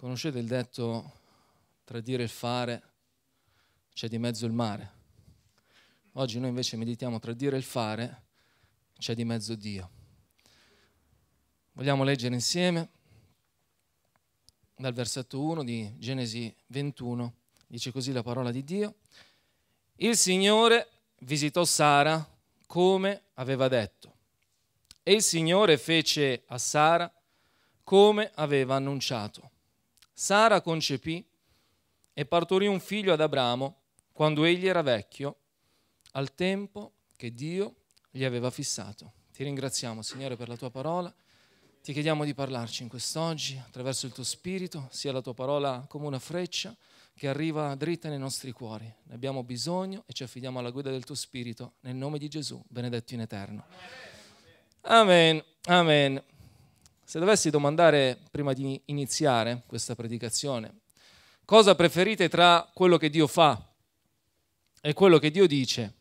Conoscete il detto tra dire e fare c'è di mezzo il mare? Oggi noi invece meditiamo tra dire e fare c'è di mezzo Dio. Vogliamo leggere insieme dal versetto 1 di Genesi 21, dice così la parola di Dio. Il Signore visitò Sara come aveva detto e il Signore fece a Sara come aveva annunciato. Sara concepì e partorì un figlio ad Abramo quando egli era vecchio, al tempo che Dio gli aveva fissato. Ti ringraziamo, Signore, per la tua parola. Ti chiediamo di parlarci in quest'oggi attraverso il tuo spirito, sia la tua parola come una freccia che arriva dritta nei nostri cuori. Ne abbiamo bisogno e ci affidiamo alla guida del tuo spirito, nel nome di Gesù, benedetto in eterno. Amen. Amen. Se dovessi domandare, prima di iniziare questa predicazione, cosa preferite tra quello che Dio fa e quello che Dio dice,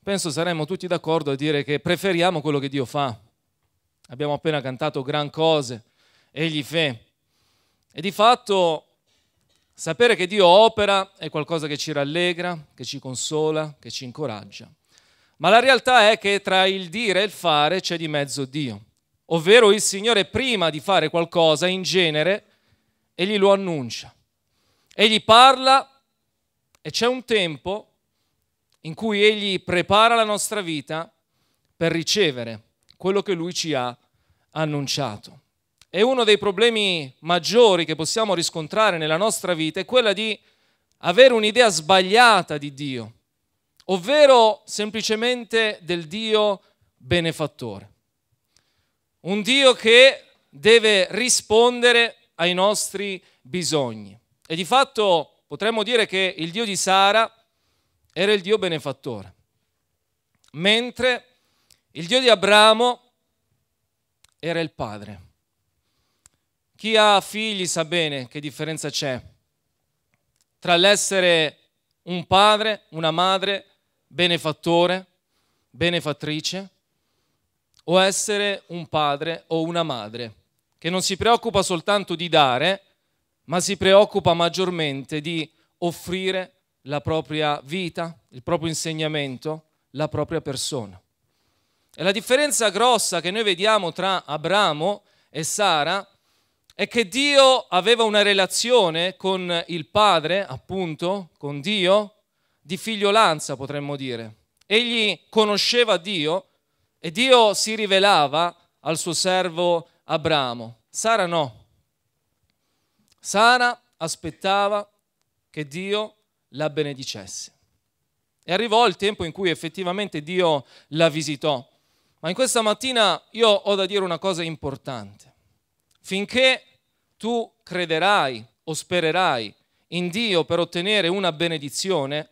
penso saremmo tutti d'accordo a dire che preferiamo quello che Dio fa. Abbiamo appena cantato gran cose, egli fe. E di fatto sapere che Dio opera è qualcosa che ci rallegra, che ci consola, che ci incoraggia. Ma la realtà è che tra il dire e il fare c'è di mezzo Dio. Ovvero il Signore prima di fare qualcosa in genere, egli lo annuncia. Egli parla e c'è un tempo in cui egli prepara la nostra vita per ricevere quello che lui ci ha annunciato. E uno dei problemi maggiori che possiamo riscontrare nella nostra vita è quella di avere un'idea sbagliata di Dio, ovvero semplicemente del Dio benefattore un Dio che deve rispondere ai nostri bisogni. E di fatto potremmo dire che il Dio di Sara era il Dio benefattore, mentre il Dio di Abramo era il padre. Chi ha figli sa bene che differenza c'è tra l'essere un padre, una madre, benefattore, benefattrice, o essere un padre o una madre che non si preoccupa soltanto di dare, ma si preoccupa maggiormente di offrire la propria vita, il proprio insegnamento, la propria persona. E la differenza grossa che noi vediamo tra Abramo e Sara è che Dio aveva una relazione con il padre, appunto, con Dio, di figliolanza potremmo dire. Egli conosceva Dio e Dio si rivelava al suo servo Abramo. Sara no. Sara aspettava che Dio la benedicesse. E arrivò il tempo in cui effettivamente Dio la visitò. Ma in questa mattina io ho da dire una cosa importante. Finché tu crederai o spererai in Dio per ottenere una benedizione,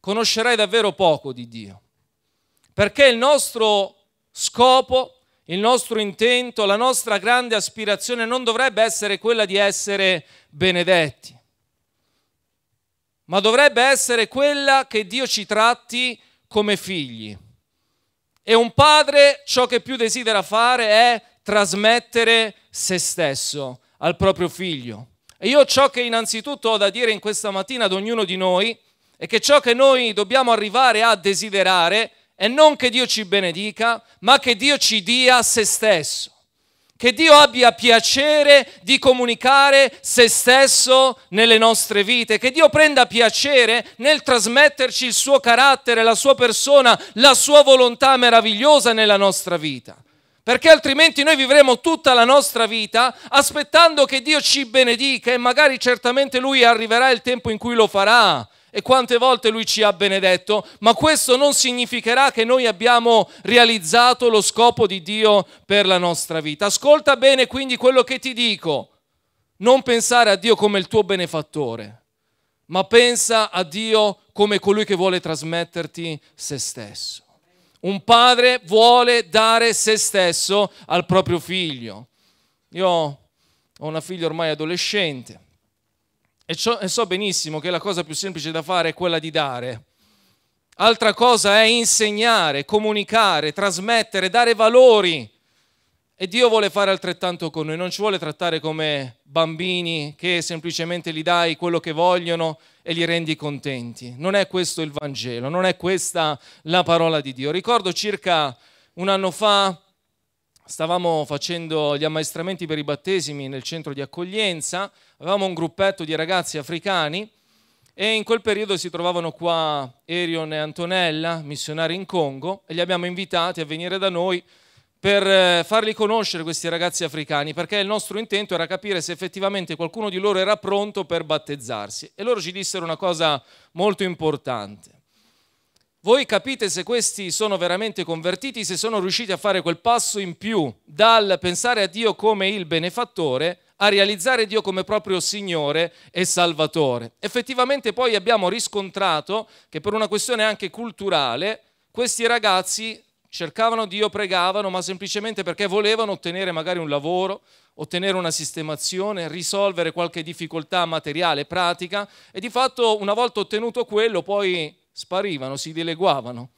conoscerai davvero poco di Dio perché il nostro scopo, il nostro intento, la nostra grande aspirazione non dovrebbe essere quella di essere benedetti, ma dovrebbe essere quella che Dio ci tratti come figli. E un padre ciò che più desidera fare è trasmettere se stesso al proprio figlio. E io ciò che innanzitutto ho da dire in questa mattina ad ognuno di noi è che ciò che noi dobbiamo arrivare a desiderare e non che Dio ci benedica, ma che Dio ci dia se stesso. Che Dio abbia piacere di comunicare se stesso nelle nostre vite, che Dio prenda piacere nel trasmetterci il suo carattere, la sua persona, la sua volontà meravigliosa nella nostra vita perché altrimenti noi vivremo tutta la nostra vita aspettando che Dio ci benedica e magari certamente lui arriverà il tempo in cui lo farà e quante volte lui ci ha benedetto, ma questo non significherà che noi abbiamo realizzato lo scopo di Dio per la nostra vita. Ascolta bene quindi quello che ti dico. Non pensare a Dio come il tuo benefattore, ma pensa a Dio come colui che vuole trasmetterti se stesso. Un padre vuole dare se stesso al proprio figlio. Io ho una figlia ormai adolescente e, ciò, e so benissimo che la cosa più semplice da fare è quella di dare. Altra cosa è insegnare, comunicare, trasmettere, dare valori. E Dio vuole fare altrettanto con noi, non ci vuole trattare come bambini che semplicemente gli dai quello che vogliono e li rendi contenti. Non è questo il Vangelo, non è questa la parola di Dio. Ricordo circa un anno fa stavamo facendo gli ammaestramenti per i battesimi nel centro di accoglienza, avevamo un gruppetto di ragazzi africani e in quel periodo si trovavano qua Erion e Antonella, missionari in Congo, e li abbiamo invitati a venire da noi per eh, farli conoscere questi ragazzi africani, perché il nostro intento era capire se effettivamente qualcuno di loro era pronto per battezzarsi. E loro ci dissero una cosa molto importante. Voi capite se questi sono veramente convertiti, se sono riusciti a fare quel passo in più dal pensare a Dio come il benefattore a realizzare Dio come proprio Signore e Salvatore. Effettivamente poi abbiamo riscontrato che per una questione anche culturale questi ragazzi cercavano Dio, pregavano, ma semplicemente perché volevano ottenere magari un lavoro, ottenere una sistemazione, risolvere qualche difficoltà materiale, pratica e di fatto una volta ottenuto quello poi sparivano, si dileguavano.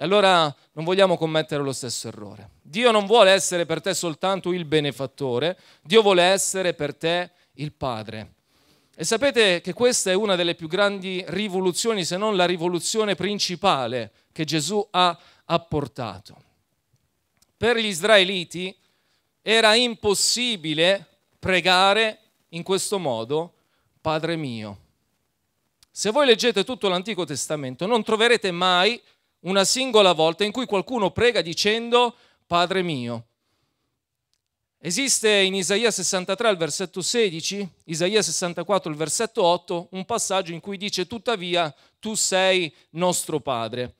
E allora non vogliamo commettere lo stesso errore. Dio non vuole essere per te soltanto il benefattore, Dio vuole essere per te il padre. E sapete che questa è una delle più grandi rivoluzioni, se non la rivoluzione principale che Gesù ha apportato. Per gli israeliti era impossibile pregare in questo modo, Padre mio. Se voi leggete tutto l'Antico Testamento non troverete mai una singola volta in cui qualcuno prega dicendo Padre mio. Esiste in Isaia 63 al versetto 16, Isaia 64 al versetto 8, un passaggio in cui dice tuttavia tu sei nostro Padre.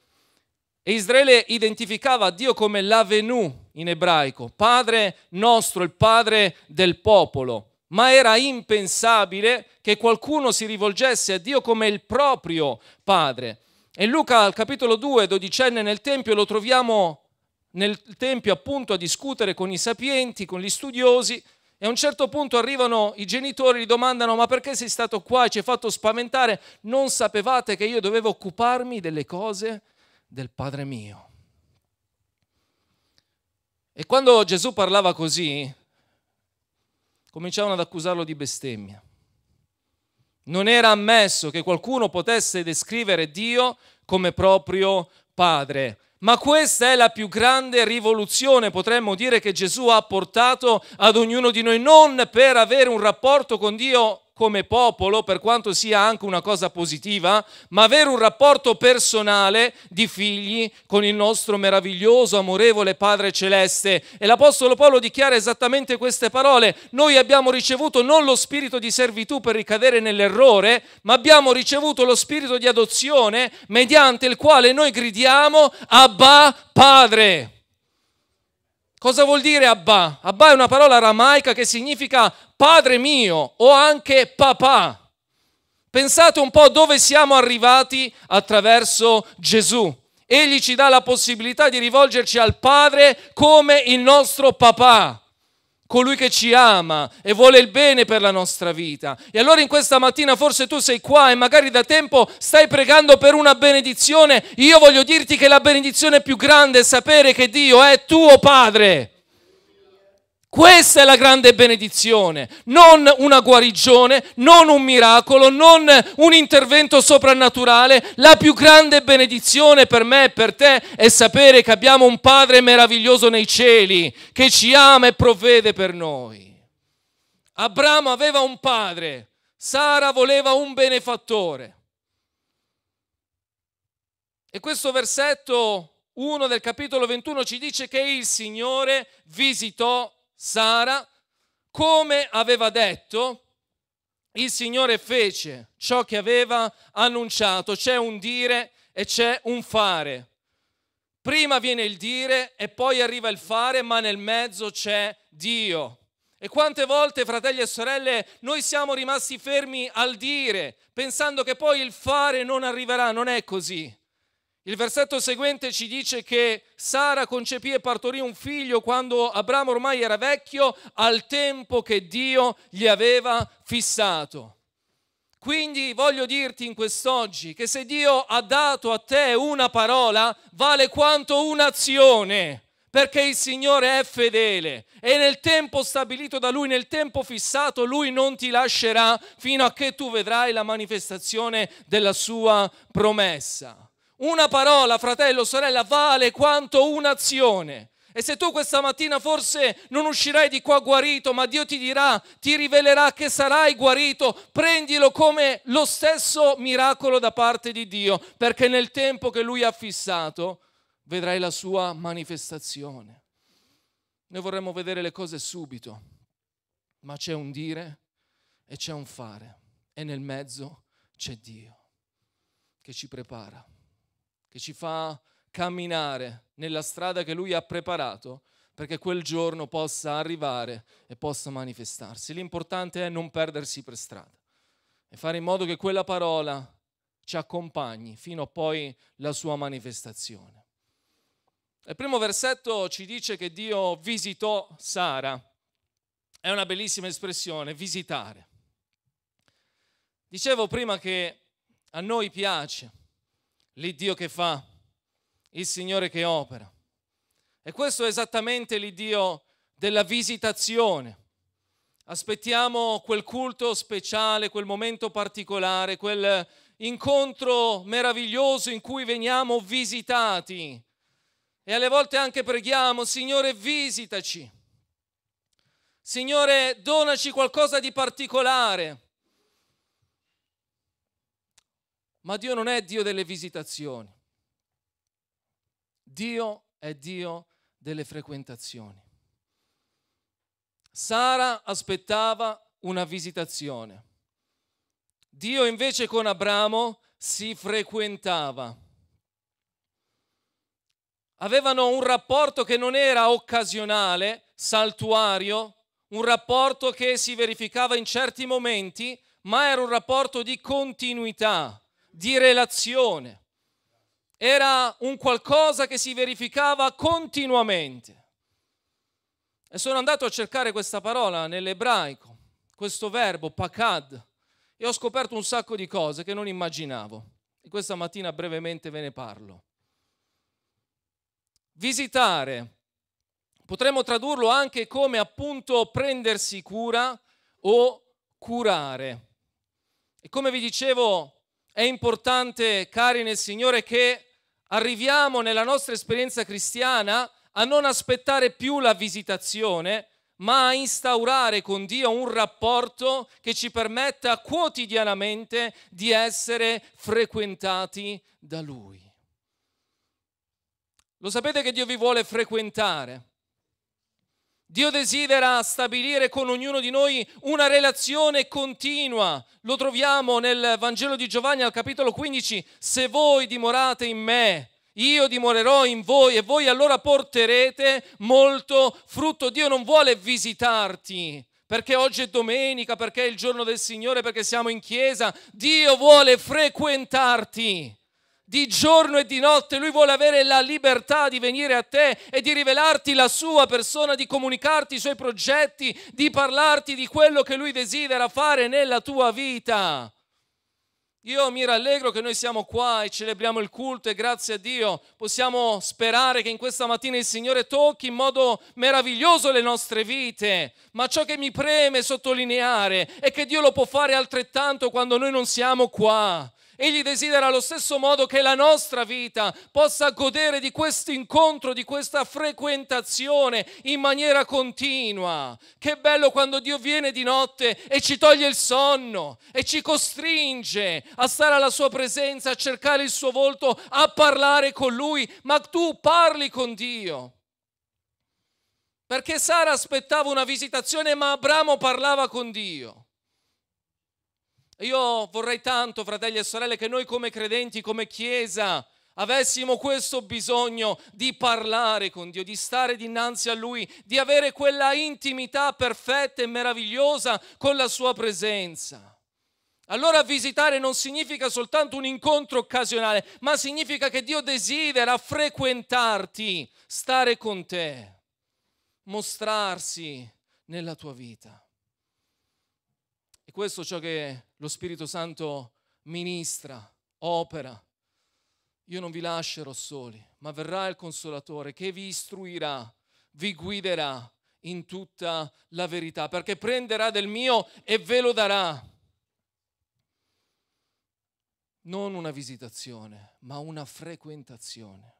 E Israele identificava Dio come l'avenu in ebraico, Padre nostro, il Padre del popolo. Ma era impensabile che qualcuno si rivolgesse a Dio come il proprio Padre. E Luca al capitolo 2, dodicenne nel Tempio, lo troviamo nel Tempio appunto a discutere con i sapienti, con gli studiosi, e a un certo punto arrivano i genitori, gli domandano ma perché sei stato qua e ci hai fatto spaventare? Non sapevate che io dovevo occuparmi delle cose del Padre mio. E quando Gesù parlava così, cominciavano ad accusarlo di bestemmia. Non era ammesso che qualcuno potesse descrivere Dio come proprio Padre. Ma questa è la più grande rivoluzione, potremmo dire, che Gesù ha portato ad ognuno di noi, non per avere un rapporto con Dio come popolo, per quanto sia anche una cosa positiva, ma avere un rapporto personale di figli con il nostro meraviglioso, amorevole Padre Celeste. E l'Apostolo Paolo dichiara esattamente queste parole. Noi abbiamo ricevuto non lo spirito di servitù per ricadere nell'errore, ma abbiamo ricevuto lo spirito di adozione mediante il quale noi gridiamo Abba Padre. Cosa vuol dire Abba? Abba è una parola aramaica che significa padre mio o anche papà. Pensate un po' dove siamo arrivati attraverso Gesù. Egli ci dà la possibilità di rivolgerci al Padre come il nostro papà colui che ci ama e vuole il bene per la nostra vita. E allora in questa mattina forse tu sei qua e magari da tempo stai pregando per una benedizione. Io voglio dirti che la benedizione più grande è sapere che Dio è tuo Padre. Questa è la grande benedizione, non una guarigione, non un miracolo, non un intervento soprannaturale. La più grande benedizione per me e per te è sapere che abbiamo un Padre meraviglioso nei cieli che ci ama e provvede per noi. Abramo aveva un padre, Sara voleva un benefattore. E questo versetto 1 del capitolo 21 ci dice che il Signore visitò Sara, come aveva detto, il Signore fece ciò che aveva annunciato. C'è un dire e c'è un fare. Prima viene il dire e poi arriva il fare, ma nel mezzo c'è Dio. E quante volte, fratelli e sorelle, noi siamo rimasti fermi al dire, pensando che poi il fare non arriverà. Non è così. Il versetto seguente ci dice che Sara concepì e partorì un figlio quando Abramo ormai era vecchio, al tempo che Dio gli aveva fissato. Quindi voglio dirti in quest'oggi che se Dio ha dato a te una parola, vale quanto un'azione perché il Signore è fedele e nel tempo stabilito da Lui, nel tempo fissato, Lui non ti lascerà fino a che tu vedrai la manifestazione della sua promessa. Una parola, fratello, sorella, vale quanto un'azione. E se tu questa mattina forse non uscirai di qua guarito, ma Dio ti dirà, ti rivelerà che sarai guarito, prendilo come lo stesso miracolo da parte di Dio, perché nel tempo che Lui ha fissato vedrai la sua manifestazione. Noi vorremmo vedere le cose subito, ma c'è un dire e c'è un fare, e nel mezzo c'è Dio che ci prepara che ci fa camminare nella strada che Lui ha preparato perché quel giorno possa arrivare e possa manifestarsi. L'importante è non perdersi per strada e fare in modo che quella parola ci accompagni fino a poi la sua manifestazione. Il primo versetto ci dice che Dio visitò Sara. È una bellissima espressione, visitare. Dicevo prima che a noi piace l'Iddio che fa, il Signore che opera. E questo è esattamente l'Iddio della visitazione. Aspettiamo quel culto speciale, quel momento particolare, quel incontro meraviglioso in cui veniamo visitati. E alle volte anche preghiamo, Signore, visitaci. Signore, donaci qualcosa di particolare. Ma Dio non è Dio delle visitazioni. Dio è Dio delle frequentazioni. Sara aspettava una visitazione. Dio invece con Abramo si frequentava. Avevano un rapporto che non era occasionale, saltuario, un rapporto che si verificava in certi momenti, ma era un rapporto di continuità di relazione, era un qualcosa che si verificava continuamente. E sono andato a cercare questa parola nell'ebraico, questo verbo, pakad, e ho scoperto un sacco di cose che non immaginavo. E questa mattina brevemente ve ne parlo. Visitare, potremmo tradurlo anche come appunto prendersi cura o curare. E come vi dicevo è importante, cari nel Signore, che arriviamo nella nostra esperienza cristiana a non aspettare più la visitazione, ma a instaurare con Dio un rapporto che ci permetta quotidianamente di essere frequentati da Lui. Lo sapete che Dio vi vuole frequentare. Dio desidera stabilire con ognuno di noi una relazione continua. Lo troviamo nel Vangelo di Giovanni al capitolo 15. Se voi dimorate in me, io dimorerò in voi e voi allora porterete molto frutto. Dio non vuole visitarti perché oggi è domenica, perché è il giorno del Signore, perché siamo in chiesa. Dio vuole frequentarti di giorno e di notte, lui vuole avere la libertà di venire a te e di rivelarti la sua persona, di comunicarti i suoi progetti, di parlarti di quello che lui desidera fare nella tua vita. Io mi rallegro che noi siamo qua e celebriamo il culto e grazie a Dio possiamo sperare che in questa mattina il Signore tocchi in modo meraviglioso le nostre vite, ma ciò che mi preme sottolineare è che Dio lo può fare altrettanto quando noi non siamo qua. Egli desidera allo stesso modo che la nostra vita possa godere di questo incontro, di questa frequentazione in maniera continua. Che bello quando Dio viene di notte e ci toglie il sonno e ci costringe a stare alla sua presenza, a cercare il suo volto, a parlare con lui, ma tu parli con Dio. Perché Sara aspettava una visitazione, ma Abramo parlava con Dio. Io vorrei tanto, fratelli e sorelle, che noi come credenti, come Chiesa, avessimo questo bisogno di parlare con Dio, di stare dinanzi a Lui, di avere quella intimità perfetta e meravigliosa con la Sua presenza. Allora visitare non significa soltanto un incontro occasionale, ma significa che Dio desidera frequentarti, stare con te, mostrarsi nella tua vita. E questo è ciò che lo Spirito Santo ministra, opera. Io non vi lascerò soli, ma verrà il Consolatore che vi istruirà, vi guiderà in tutta la verità, perché prenderà del mio e ve lo darà. Non una visitazione, ma una frequentazione.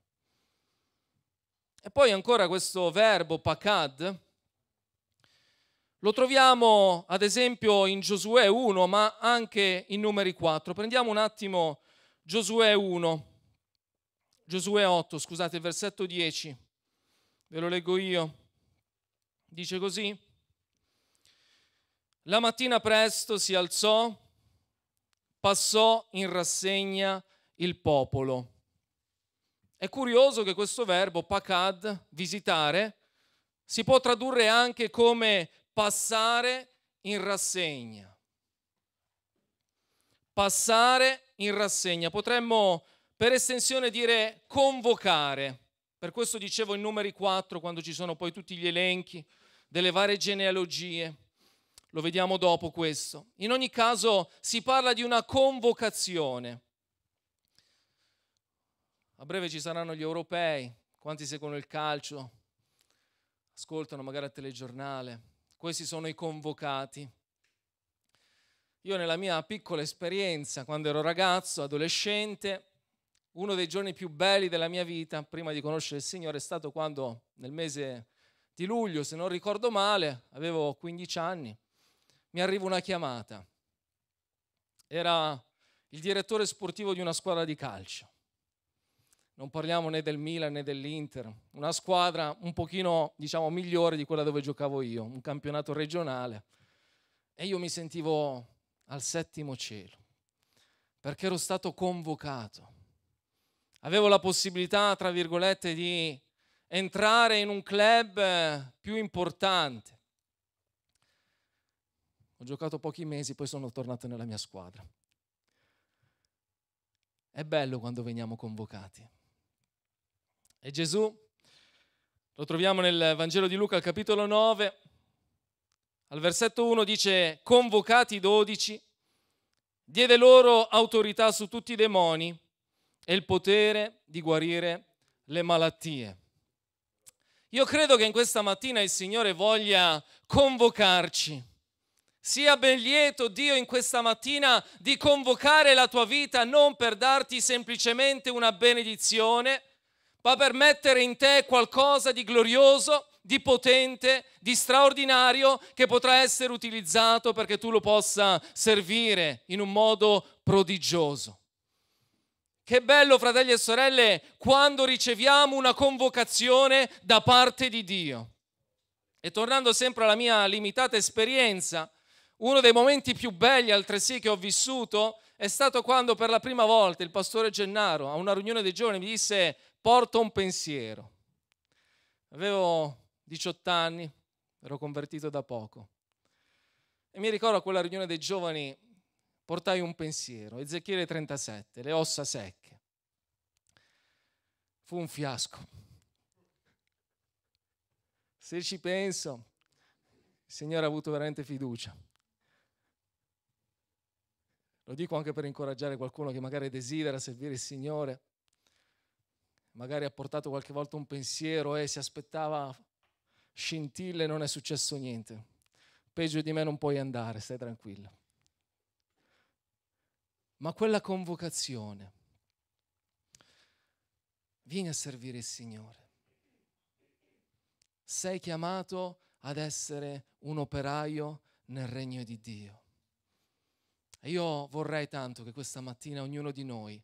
E poi ancora questo verbo pacad, lo troviamo ad esempio in Giosuè 1, ma anche in numeri 4. Prendiamo un attimo Giosuè 1, Giosuè 8, scusate, il versetto 10. Ve lo leggo io. Dice così. La mattina presto si alzò, passò in rassegna il popolo. È curioso che questo verbo, pakad, visitare, si può tradurre anche come passare in rassegna. Passare in rassegna. Potremmo per estensione dire convocare. Per questo dicevo in numeri 4, quando ci sono poi tutti gli elenchi delle varie genealogie. Lo vediamo dopo questo. In ogni caso si parla di una convocazione. A breve ci saranno gli europei, quanti seguono il calcio, ascoltano magari il telegiornale, questi sono i convocati. Io nella mia piccola esperienza, quando ero ragazzo, adolescente, uno dei giorni più belli della mia vita, prima di conoscere il Signore, è stato quando nel mese di luglio, se non ricordo male, avevo 15 anni, mi arriva una chiamata. Era il direttore sportivo di una squadra di calcio non parliamo né del Milan né dell'Inter, una squadra un pochino diciamo migliore di quella dove giocavo io, un campionato regionale. E io mi sentivo al settimo cielo, perché ero stato convocato. Avevo la possibilità, tra virgolette, di entrare in un club eh, più importante. Ho giocato pochi mesi, poi sono tornato nella mia squadra. È bello quando veniamo convocati. E Gesù, lo troviamo nel Vangelo di Luca al capitolo 9, al versetto 1 dice, convocati i dodici, diede loro autorità su tutti i demoni e il potere di guarire le malattie. Io credo che in questa mattina il Signore voglia convocarci. Sia ben lieto Dio in questa mattina di convocare la tua vita non per darti semplicemente una benedizione, va per mettere in te qualcosa di glorioso, di potente, di straordinario che potrà essere utilizzato perché tu lo possa servire in un modo prodigioso. Che bello, fratelli e sorelle, quando riceviamo una convocazione da parte di Dio. E tornando sempre alla mia limitata esperienza, uno dei momenti più belli altresì che ho vissuto è stato quando per la prima volta il pastore Gennaro a una riunione dei giovani mi disse porto un pensiero. Avevo 18 anni, ero convertito da poco. E mi ricordo a quella riunione dei giovani portai un pensiero, Ezechiele 37, le ossa secche. Fu un fiasco. Se ci penso, il Signore ha avuto veramente fiducia. Lo dico anche per incoraggiare qualcuno che magari desidera servire il Signore magari ha portato qualche volta un pensiero e si aspettava scintille e non è successo niente. Peggio di me non puoi andare, stai tranquillo. Ma quella convocazione, vieni a servire il Signore. Sei chiamato ad essere un operaio nel regno di Dio. E io vorrei tanto che questa mattina ognuno di noi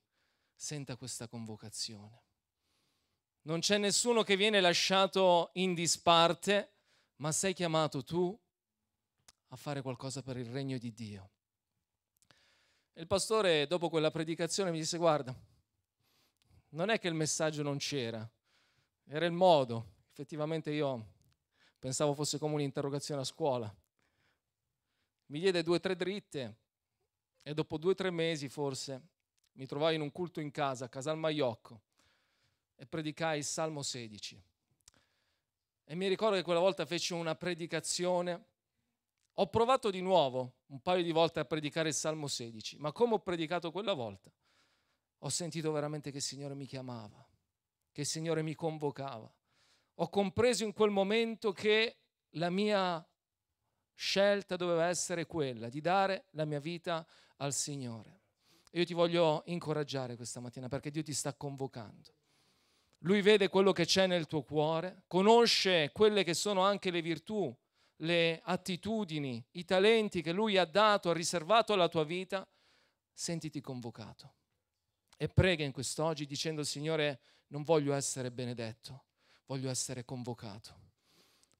senta questa convocazione. Non c'è nessuno che viene lasciato in disparte, ma sei chiamato tu a fare qualcosa per il regno di Dio. il pastore, dopo quella predicazione, mi disse: Guarda, non è che il messaggio non c'era, era il modo. Effettivamente io pensavo fosse come un'interrogazione a scuola. Mi diede due o tre dritte e dopo due o tre mesi forse mi trovai in un culto in casa, a Casal Maiocco e predicai il Salmo 16. E mi ricordo che quella volta feci una predicazione. Ho provato di nuovo un paio di volte a predicare il Salmo 16, ma come ho predicato quella volta? Ho sentito veramente che il Signore mi chiamava, che il Signore mi convocava. Ho compreso in quel momento che la mia scelta doveva essere quella di dare la mia vita al Signore. E io ti voglio incoraggiare questa mattina perché Dio ti sta convocando. Lui vede quello che c'è nel tuo cuore, conosce quelle che sono anche le virtù, le attitudini, i talenti che Lui ha dato, ha riservato alla tua vita. Sentiti convocato e prega in quest'oggi dicendo Signore, non voglio essere benedetto, voglio essere convocato,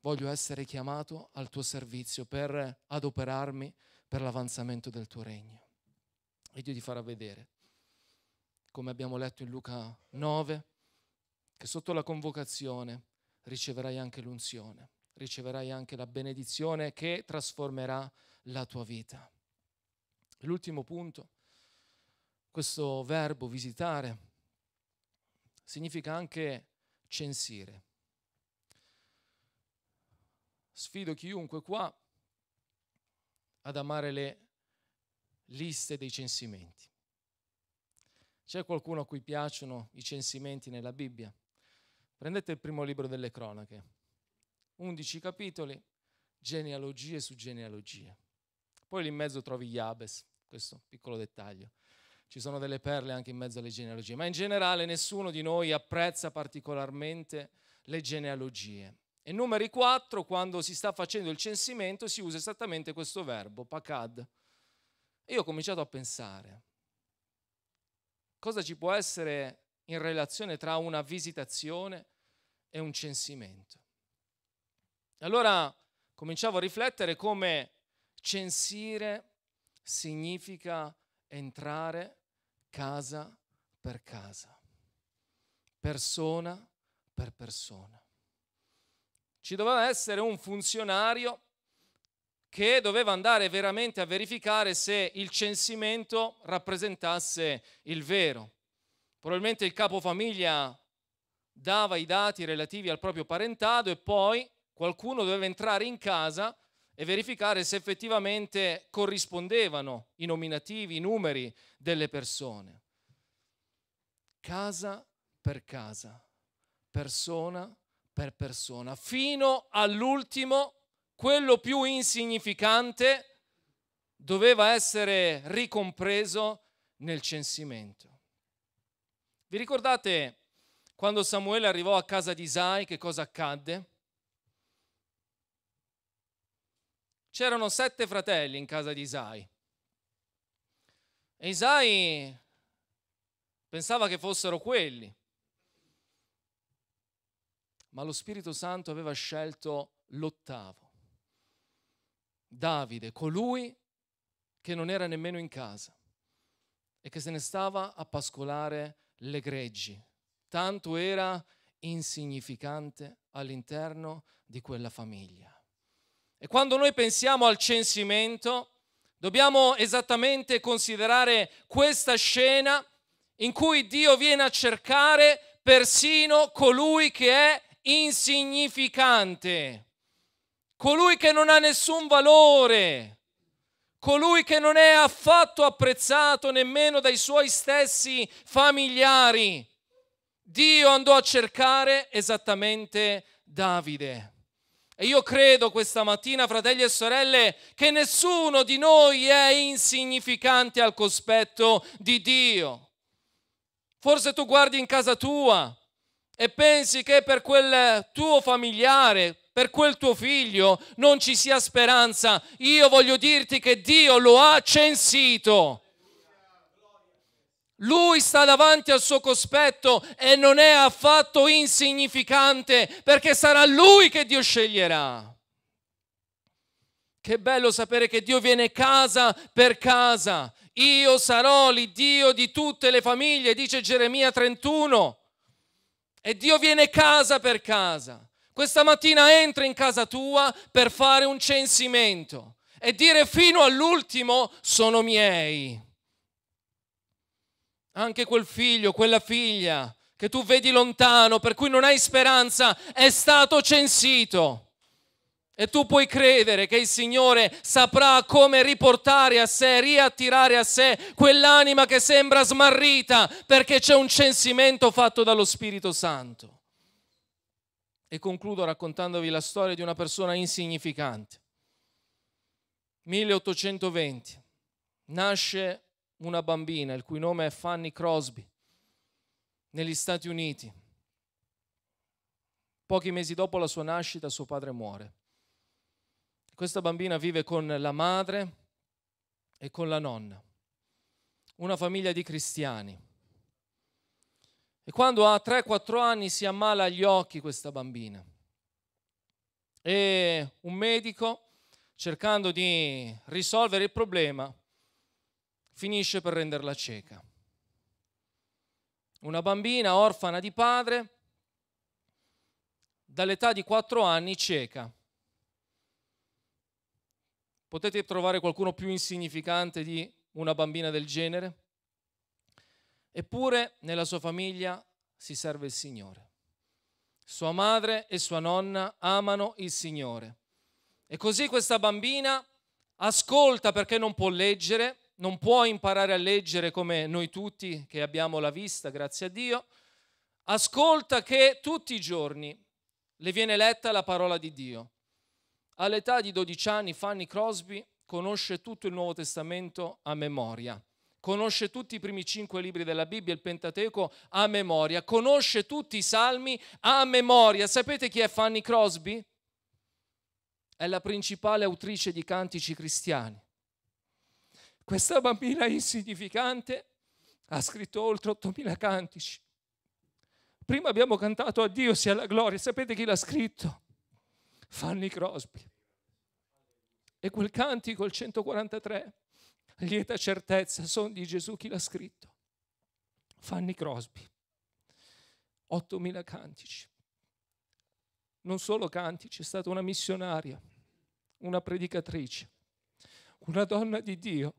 voglio essere chiamato al tuo servizio per adoperarmi per l'avanzamento del tuo regno. E Dio ti farà vedere, come abbiamo letto in Luca 9, che sotto la convocazione riceverai anche l'unzione, riceverai anche la benedizione che trasformerà la tua vita. L'ultimo punto, questo verbo visitare significa anche censire. Sfido chiunque qua ad amare le liste dei censimenti. C'è qualcuno a cui piacciono i censimenti nella Bibbia? Prendete il primo libro delle cronache, 11 capitoli, genealogie su genealogie. Poi lì in mezzo trovi Iabes, questo piccolo dettaglio. Ci sono delle perle anche in mezzo alle genealogie, ma in generale nessuno di noi apprezza particolarmente le genealogie. E numeri 4, quando si sta facendo il censimento, si usa esattamente questo verbo, pacad. E io ho cominciato a pensare, cosa ci può essere in relazione tra una visitazione e un censimento. Allora cominciavo a riflettere come censire significa entrare casa per casa, persona per persona. Ci doveva essere un funzionario che doveva andare veramente a verificare se il censimento rappresentasse il vero, Probabilmente il capofamiglia dava i dati relativi al proprio parentado e poi qualcuno doveva entrare in casa e verificare se effettivamente corrispondevano i nominativi, i numeri delle persone. Casa per casa, persona per persona, fino all'ultimo, quello più insignificante, doveva essere ricompreso nel censimento. Vi ricordate quando Samuele arrivò a casa di Isai che cosa accadde? C'erano sette fratelli in casa di Isai. E Isai pensava che fossero quelli. Ma lo Spirito Santo aveva scelto l'ottavo, Davide, colui che non era nemmeno in casa e che se ne stava a pascolare le greggi, tanto era insignificante all'interno di quella famiglia. E quando noi pensiamo al censimento, dobbiamo esattamente considerare questa scena in cui Dio viene a cercare persino colui che è insignificante, colui che non ha nessun valore, colui che non è affatto apprezzato nemmeno dai suoi stessi familiari. Dio andò a cercare esattamente Davide. E io credo questa mattina, fratelli e sorelle, che nessuno di noi è insignificante al cospetto di Dio. Forse tu guardi in casa tua e pensi che per quel tuo familiare, per quel tuo figlio non ci sia speranza, io voglio dirti che Dio lo ha censito. Lui sta davanti al suo cospetto e non è affatto insignificante perché sarà lui che Dio sceglierà. Che bello sapere che Dio viene casa per casa. Io sarò l'Iddio di tutte le famiglie, dice Geremia 31. E Dio viene casa per casa. Questa mattina entra in casa tua per fare un censimento e dire fino all'ultimo sono miei. Anche quel figlio, quella figlia che tu vedi lontano, per cui non hai speranza, è stato censito. E tu puoi credere che il Signore saprà come riportare a sé, riattirare a sé quell'anima che sembra smarrita perché c'è un censimento fatto dallo Spirito Santo. E concludo raccontandovi la storia di una persona insignificante. 1820 nasce una bambina, il cui nome è Fanny Crosby, negli Stati Uniti. Pochi mesi dopo la sua nascita suo padre muore. Questa bambina vive con la madre e con la nonna, una famiglia di cristiani. E quando ha 3-4 anni si ammala agli occhi questa bambina. E un medico, cercando di risolvere il problema, finisce per renderla cieca. Una bambina orfana di padre, dall'età di 4 anni cieca. Potete trovare qualcuno più insignificante di una bambina del genere? Eppure nella sua famiglia si serve il Signore. Sua madre e sua nonna amano il Signore. E così questa bambina ascolta perché non può leggere, non può imparare a leggere come noi tutti che abbiamo la vista, grazie a Dio. Ascolta che tutti i giorni le viene letta la parola di Dio. All'età di 12 anni Fanny Crosby conosce tutto il Nuovo Testamento a memoria conosce tutti i primi cinque libri della Bibbia, il Pentateco, a memoria, conosce tutti i salmi a memoria. Sapete chi è Fanny Crosby? È la principale autrice di cantici cristiani. Questa bambina insignificante ha scritto oltre 8.000 cantici. Prima abbiamo cantato a Dio sia la gloria. Sapete chi l'ha scritto? Fanny Crosby. E quel cantico, il 143, lieta certezza, sono di Gesù chi l'ha scritto. Fanny Crosby, 8.000 cantici. Non solo cantici, è stata una missionaria, una predicatrice, una donna di Dio,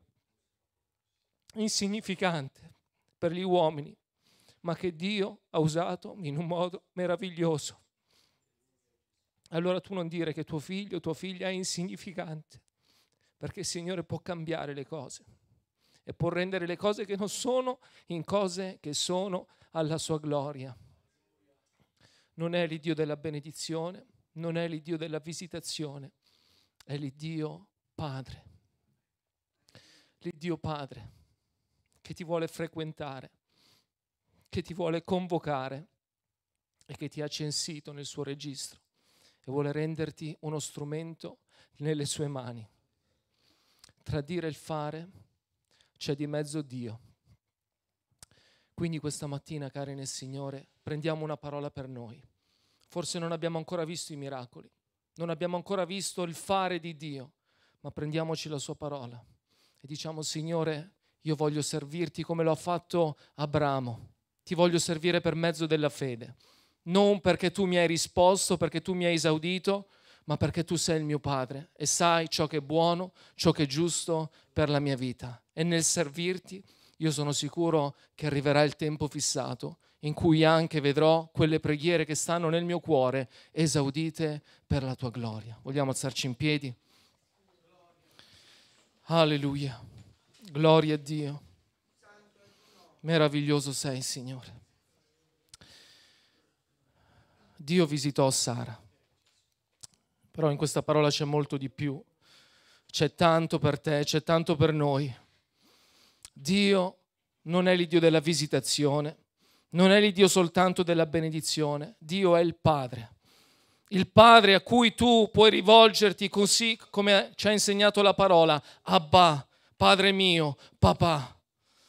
insignificante per gli uomini, ma che Dio ha usato in un modo meraviglioso. Allora tu non dire che tuo figlio, tua figlia è insignificante, perché il Signore può cambiare le cose e può rendere le cose che non sono in cose che sono alla sua gloria. Non è l'Iddio della benedizione, non è l'Iddio della visitazione, è l'Iddio Padre. L'Iddio Padre che ti vuole frequentare, che ti vuole convocare e che ti ha censito nel suo registro e vuole renderti uno strumento nelle sue mani tra dire e il fare c'è di mezzo Dio. Quindi questa mattina, cari nel Signore, prendiamo una parola per noi. Forse non abbiamo ancora visto i miracoli, non abbiamo ancora visto il fare di Dio, ma prendiamoci la sua parola e diciamo, Signore, io voglio servirti come lo ha fatto Abramo, ti voglio servire per mezzo della fede, non perché tu mi hai risposto, perché tu mi hai esaudito, ma perché tu sei il mio Padre e sai ciò che è buono, ciò che è giusto per la mia vita. E nel servirti io sono sicuro che arriverà il tempo fissato in cui anche vedrò quelle preghiere che stanno nel mio cuore esaudite per la tua gloria. Vogliamo alzarci in piedi? Alleluia. Gloria a Dio. Meraviglioso sei, Signore. Dio visitò Sara però in questa parola c'è molto di più. C'è tanto per te, c'è tanto per noi. Dio non è l'Iddio della visitazione, non è l'Iddio soltanto della benedizione, Dio è il Padre. Il Padre a cui tu puoi rivolgerti così come ci ha insegnato la parola, Abba, Padre mio, papà,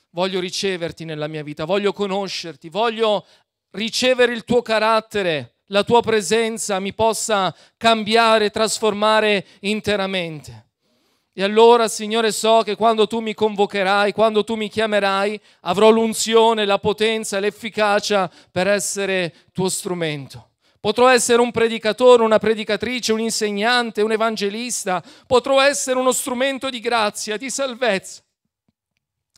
voglio riceverti nella mia vita, voglio conoscerti, voglio ricevere il tuo carattere, la tua presenza mi possa cambiare, trasformare interamente. E allora, Signore, so che quando tu mi convocherai, quando tu mi chiamerai, avrò l'unzione, la potenza, l'efficacia per essere tuo strumento. Potrò essere un predicatore, una predicatrice, un insegnante, un evangelista, potrò essere uno strumento di grazia, di salvezza,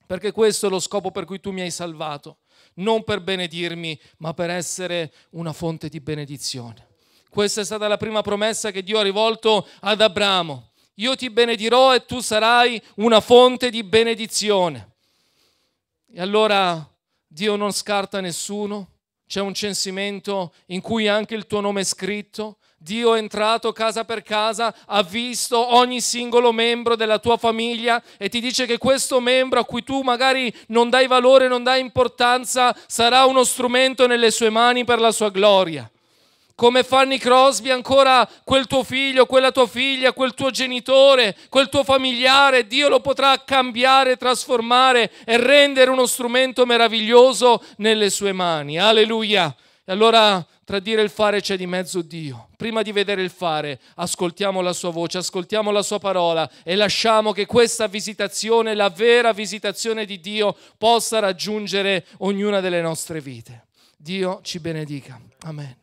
perché questo è lo scopo per cui tu mi hai salvato non per benedirmi, ma per essere una fonte di benedizione. Questa è stata la prima promessa che Dio ha rivolto ad Abramo. Io ti benedirò e tu sarai una fonte di benedizione. E allora Dio non scarta nessuno, c'è un censimento in cui anche il tuo nome è scritto, Dio è entrato casa per casa, ha visto ogni singolo membro della tua famiglia e ti dice che questo membro a cui tu magari non dai valore, non dai importanza, sarà uno strumento nelle sue mani per la sua gloria. Come Fanny Crosby, ancora quel tuo figlio, quella tua figlia, quel tuo genitore, quel tuo familiare, Dio lo potrà cambiare, trasformare e rendere uno strumento meraviglioso nelle sue mani. Alleluia. E allora tra dire il fare c'è di mezzo Dio. Prima di vedere il fare, ascoltiamo la sua voce, ascoltiamo la sua parola e lasciamo che questa visitazione, la vera visitazione di Dio, possa raggiungere ognuna delle nostre vite. Dio ci benedica. Amen.